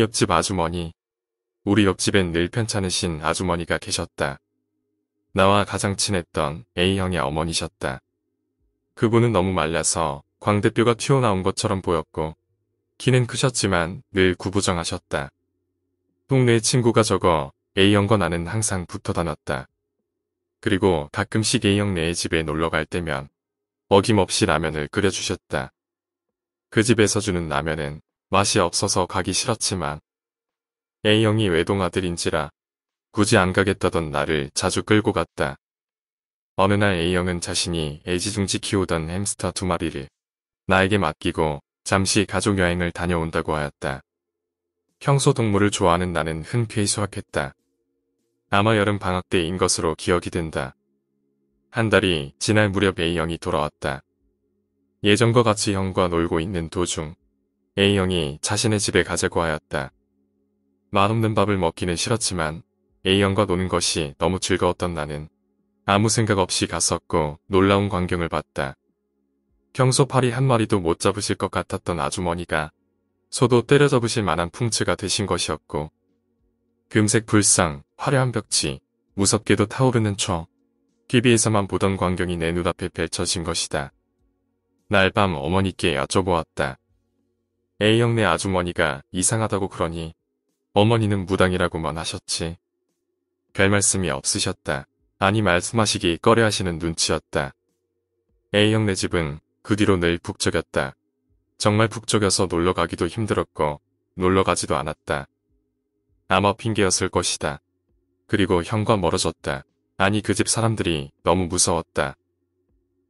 옆집 아주머니. 우리 옆집엔 늘 편찮으신 아주머니가 계셨다. 나와 가장 친했던 A형의 어머니셨다. 그분은 너무 말라서 광대뼈가 튀어나온 것처럼 보였고 키는 크셨지만 늘 구부정하셨다. 동네 친구가 적어 A형과 나는 항상 붙어 다녔다. 그리고 가끔씩 A형 네 집에 놀러 갈 때면 어김없이 라면을 끓여주셨다. 그 집에서 주는 라면은 맛이 없어서 가기 싫었지만 A형이 외동아들인지라 굳이 안 가겠다던 나를 자주 끌고 갔다. 어느 날 A형은 자신이 애지중지 키우던 햄스터 두 마리를 나에게 맡기고 잠시 가족 여행을 다녀온다고 하였다. 평소 동물을 좋아하는 나는 흔쾌히 수확했다. 아마 여름 방학 때인 것으로 기억이 된다. 한 달이 지날 무렵 A형이 돌아왔다. 예전과 같이 형과 놀고 있는 도중 A형이 자신의 집에 가자고 하였다. 맛없는 밥을 먹기는 싫었지만 A형과 노는 것이 너무 즐거웠던 나는 아무 생각 없이 갔었고 놀라운 광경을 봤다. 평소 파리 한 마리도 못 잡으실 것 같았던 아주머니가 소도 때려잡으실 만한 풍채가 되신 것이었고 금색 불상, 화려한 벽지, 무섭게도 타오르는 초, TV에서만 보던 광경이 내 눈앞에 펼쳐진 것이다. 날 밤 어머니께 여쭤보았다. A형네 아주머니가 이상하다고 그러니 어머니는 무당이라고만 하셨지. 별 말씀이 없으셨다. 아니 말씀하시기 꺼려하시는 눈치였다. A형네 집은 그 뒤로 늘 북적였다. 정말 북적여서 놀러가기도 힘들었고 놀러가지도 않았다. 아마 핑계였을 것이다. 그리고 형과 멀어졌다. 아니 그 집 사람들이 너무 무서웠다.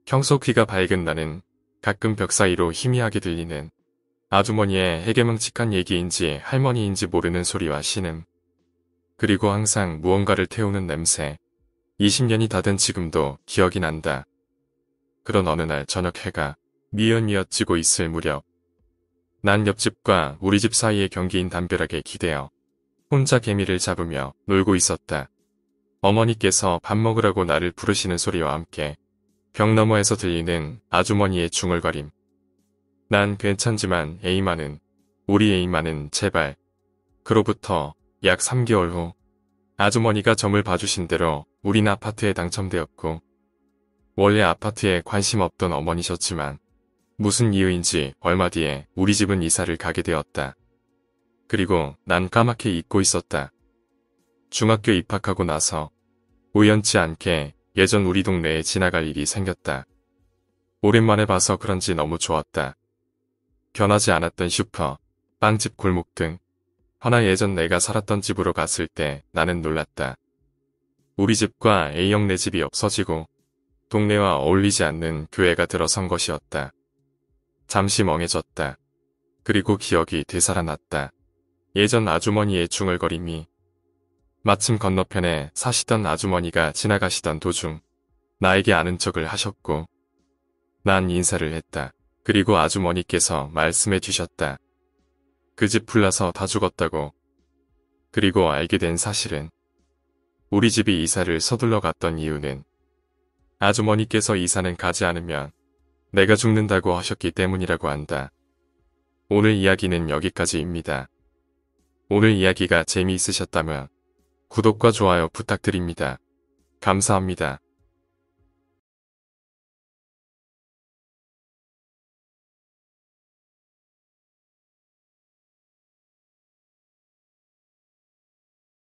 평소 귀가 밝은 나는 가끔 벽 사이로 희미하게 들리는 아주머니의 해괴망측한 얘기인지 할머니인지 모르는 소리와 신음. 그리고 항상 무언가를 태우는 냄새. 20년이 다 된 지금도 기억이 난다. 그런 어느 날 저녁 해가 미연미어 지고 있을 무렵 난 옆집과 우리 집 사이의 경기인 담벼락에 기대어 혼자 개미를 잡으며 놀고 있었다. 어머니께서 밥 먹으라고 나를 부르시는 소리와 함께 벽 너머에서 들리는 아주머니의 중얼거림. 난 괜찮지만 에이마는 우리 에이마는 제발. 그로부터 약 3개월 후 아주머니가 점을 봐주신 대로 우린 아파트에 당첨되었고 원래 아파트에 관심 없던 어머니셨지만 무슨 이유인지 얼마 뒤에 우리 집은 이사를 가게 되었다. 그리고 난 까맣게 잊고 있었다. 중학교 입학하고 나서 우연치 않게 예전 우리 동네에 지나갈 일이 생겼다. 오랜만에 봐서 그런지 너무 좋았다. 변하지 않았던 슈퍼, 빵집 골목 등 허나 예전 내가 살았던 집으로 갔을 때 나는 놀랐다. 우리 집과 A형 내 네 집이 없어지고 동네와 어울리지 않는 교회가 들어선 것이었다. 잠시 멍해졌다. 그리고 기억이 되살아났다. 예전 아주머니의 중얼거림이 마침 건너편에 사시던 아주머니가 지나가시던 도중 나에게 아는 척을 하셨고 난 인사를 했다. 그리고 아주머니께서 말씀해 주셨다. 그 집 풀라서 다 죽었다고. 그리고 알게 된 사실은 우리 집이 이사를 서둘러 갔던 이유는 아주머니께서 이사는 가지 않으면 내가 죽는다고 하셨기 때문이라고 한다. 오늘 이야기는 여기까지입니다. 오늘 이야기가 재미있으셨다면 구독과 좋아요 부탁드립니다. 감사합니다.